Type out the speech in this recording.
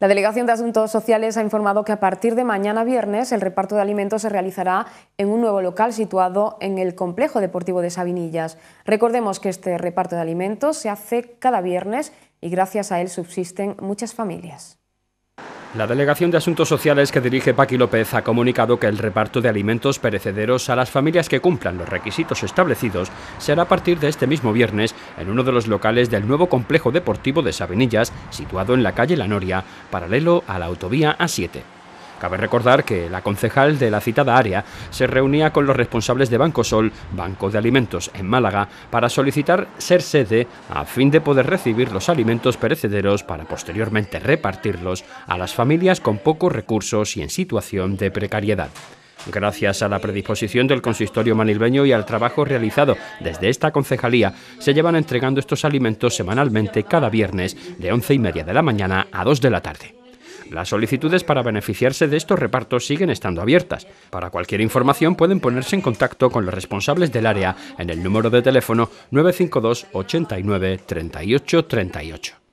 La Delegación de Asuntos Sociales ha informado que a partir de mañana viernes el reparto de alimentos se realizará en un nuevo local situado en el Complejo Deportivo de Sabinillas. Recordemos que este reparto de alimentos se hace cada viernes y gracias a él subsisten muchas familias. La Delegación de Asuntos Sociales que dirige Paqui López ha comunicado que el reparto de alimentos perecederos a las familias que cumplan los requisitos establecidos será a partir de este mismo viernes en uno de los locales del nuevo complejo deportivo de Sabinillas, situado en la calle La Noria, paralelo a la autovía A7. Cabe recordar que la concejal de la citada área se reunía con los responsables de Banco Sol, Banco de Alimentos en Málaga, para solicitar ser sede a fin de poder recibir los alimentos perecederos para posteriormente repartirlos a las familias con pocos recursos y en situación de precariedad. Gracias a la predisposición del consistorio manilbeño y al trabajo realizado desde esta concejalía, se llevan entregando estos alimentos semanalmente cada viernes de once y media de la mañana a 2 de la tarde. Las solicitudes para beneficiarse de estos repartos siguen estando abiertas. Para cualquier información pueden ponerse en contacto con los responsables del área en el número de teléfono 952 89 38 38.